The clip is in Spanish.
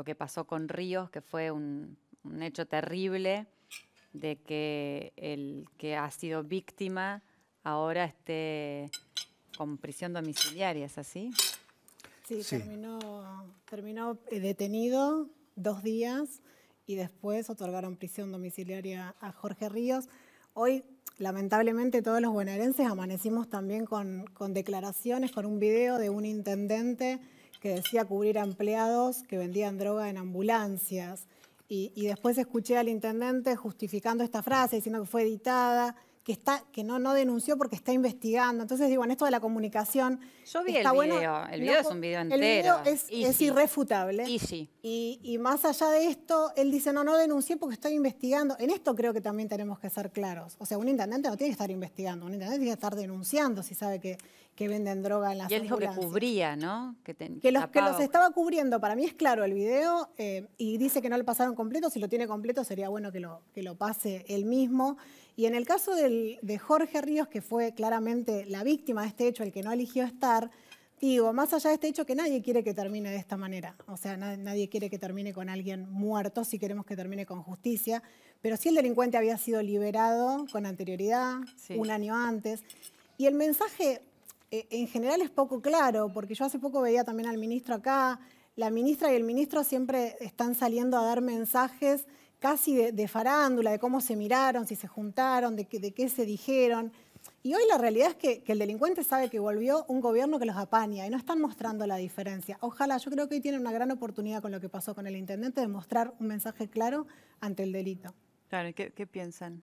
lo que pasó con Ríos, que fue un, hecho terrible de que el que ha sido víctima ahora esté con prisión domiciliaria, ¿es así? Sí, Terminó, eh, detenido dos días y después otorgaron prisión domiciliaria a Jorge Ríos. Hoy, lamentablemente, todos los bonaerenses amanecimos también con declaraciones, con un video de un intendente que decía cubrir a empleados que vendían droga en ambulancias. Y, después escuché al intendente justificando esta frase, diciendo que fue editada que, no, denunció porque está investigando. Entonces, digo, en esto de la comunicación. Yo vi el video, el video es un video entero. El video es, irrefutable. Y, y más allá de esto, él dice, no, no denuncié porque estoy investigando. En esto creo que también tenemos que ser claros. O sea, un intendente no tiene que estar investigando, un intendente tiene que estar denunciando si sabe que, venden droga en las Y él dijo que cubría, ¿no? Que, los, que los estaba cubriendo, para mí es claro el video, eh, y dice que no lo pasaron completo, si lo tiene completo sería bueno que lo, que lo pase él mismo. Y en el caso del de Jorge Ríos, que fue claramente la víctima de este hecho, el que no eligió estar, digo, más allá de este hecho que nadie quiere que termine de esta manera, o sea, nadie quiere que termine con alguien muerto, si queremos que termine con justicia, pero si el delincuente había sido liberado con anterioridad, un año antes, y el mensaje eh, en general es poco claro, porque yo hace poco veía también al ministro acá, la ministra y el ministro siempre están saliendo a dar mensajes casi de, farándula, de cómo se miraron, si se juntaron, de, de qué se dijeron. Y hoy la realidad es que, el delincuente sabe que volvió un gobierno que los apaña y no están mostrando la diferencia. Ojalá, yo creo que hoy tienen una gran oportunidad con lo que pasó con el intendente de mostrar un mensaje claro ante el delito. Claro, qué piensan?